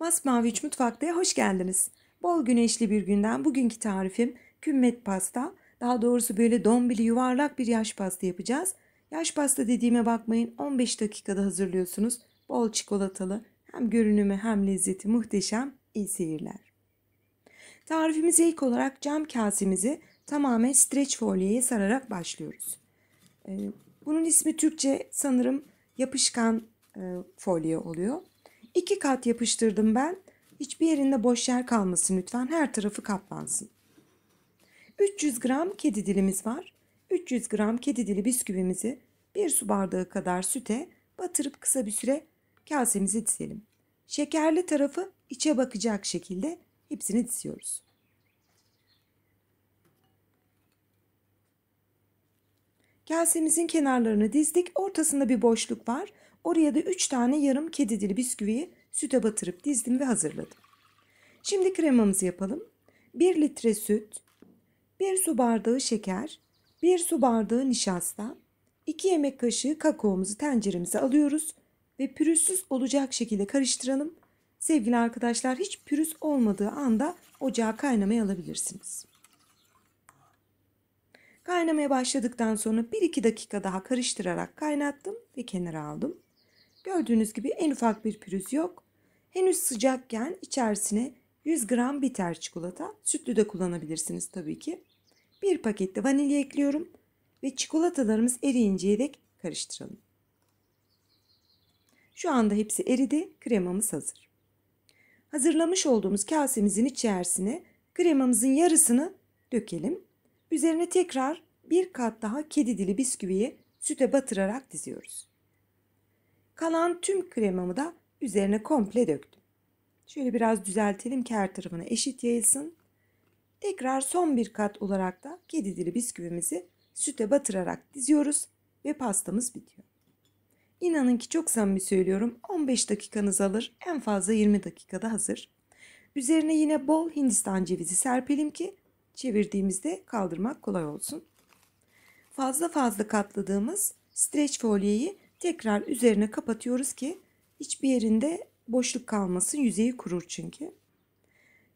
Masmavi 3 Mutfak'ta'ya hoş geldiniz. Bol güneşli bir günden bugünkü tarifim kümmet pasta. Daha doğrusu böyle dombili yuvarlak bir yaş pasta yapacağız. Yaş pasta dediğime bakmayın 15 dakikada hazırlıyorsunuz. Bol çikolatalı hem görünümü hem lezzeti muhteşem. İyi seyirler. Tarifimize ilk olarak cam kasemizi tamamen streç folyeye sararak başlıyoruz. Ee, bunun ismi Türkçe sanırım yapışkan e, folye oluyor. İki kat yapıştırdım ben. Hiçbir yerinde boş yer kalmasın lütfen. Her tarafı kaplansın. 300 gram kedi dilimiz var. 300 gram kedi dili bisküvimizi bir su bardağı kadar süte batırıp kısa bir süre kasemize dizelim. Şekerli tarafı içe bakacak şekilde hepsini diziyoruz. Kasemizin kenarlarını dizdik. Ortasında bir boşluk var. Oraya da üç tane yarım kedi dili bisküviyi süte batırıp dizdim ve hazırladım. Şimdi kremamızı yapalım. 1 litre süt, 1 su bardağı şeker, 1 su bardağı nişasta, 2 yemek kaşığı kakaomuzu tenceremize alıyoruz ve pürüzsüz olacak şekilde karıştıralım. Sevgili arkadaşlar hiç pürüz olmadığı anda ocağa kaynamaya alabilirsiniz. Kaynamaya başladıktan sonra 1-2 dakika daha karıştırarak kaynattım ve kenara aldım. Gördüğünüz gibi en ufak bir pürüz yok. Henüz sıcakken içerisine 100 gram bitter çikolata, sütlü de kullanabilirsiniz tabii ki. Bir pakette vanilya ekliyorum ve çikolatalarımız eriyinceye dek karıştıralım. Şu anda hepsi eridi, kremamız hazır. Hazırlamış olduğumuz kasemizin içerisine kremamızın yarısını dökelim Üzerine tekrar bir kat daha kedi dili bisküviyi süte batırarak diziyoruz. Kalan tüm kremamı da üzerine komple döktüm. Şöyle biraz düzeltelim ki her tarafına eşit yayılsın. Tekrar son bir kat olarak da kedi dili bisküvimizi süte batırarak diziyoruz ve pastamız bitiyor. İnanın ki çok samimi söylüyorum 15 dakikanız alır en fazla 20 dakikada hazır. Üzerine yine bol hindistan cevizi serpelim ki çevirdiğimizde kaldırmak kolay olsun. Fazla fazla katladığımız streç folyeyi tekrar üzerine kapatıyoruz ki hiçbir yerinde boşluk kalmasın. Yüzeyi kurur çünkü.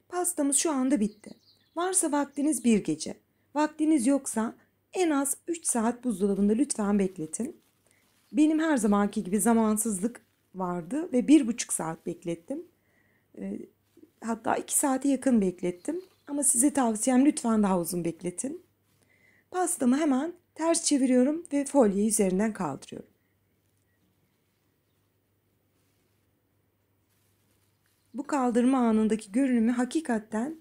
Pastamız şu anda bitti. Varsa vaktiniz bir gece. Vaktiniz yoksa en az 3 saat buzdolabında lütfen bekletin. Benim her zamanki gibi zamansızlık vardı ve 1,5 saat beklettim. Ee, hatta 2 saate yakın beklettim. Ama size tavsiyem lütfen daha uzun bekletin. Pastamı hemen ters çeviriyorum ve folyeyi üzerinden kaldırıyorum. Bu kaldırma anındaki görünümü hakikaten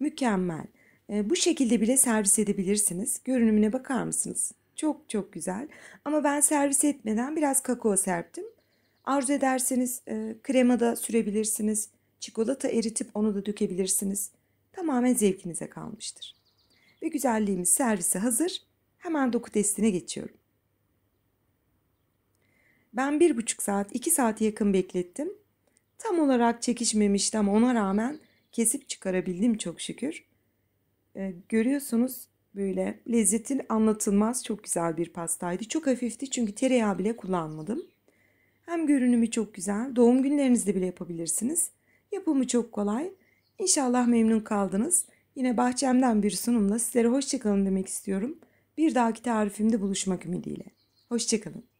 mükemmel. Ee, bu şekilde bile servis edebilirsiniz. Görünümüne bakar mısınız? Çok çok güzel. Ama ben servis etmeden biraz kakao serptim. Arzu ederseniz e, krema da sürebilirsiniz. Çikolata eritip onu da dökebilirsiniz tamamen zevkinize kalmıştır. Ve güzelliğimiz servise hazır. Hemen doku testine geçiyorum. Ben bir buçuk saat, iki saate yakın beklettim. Tam olarak çekişmemişti ama ona rağmen kesip çıkarabildim çok şükür. Ee, görüyorsunuz böyle lezzetin anlatılmaz çok güzel bir pastaydı. Çok hafifti çünkü tereyağı bile kullanmadım. Hem görünümü çok güzel. Doğum günlerinizde bile yapabilirsiniz. Yapımı çok kolay. İnşallah memnun kaldınız. Yine bahçemden bir sunumla sizlere hoşçakalın demek istiyorum. Bir dahaki tarifimde buluşmak ümidiyle. Hoşçakalın.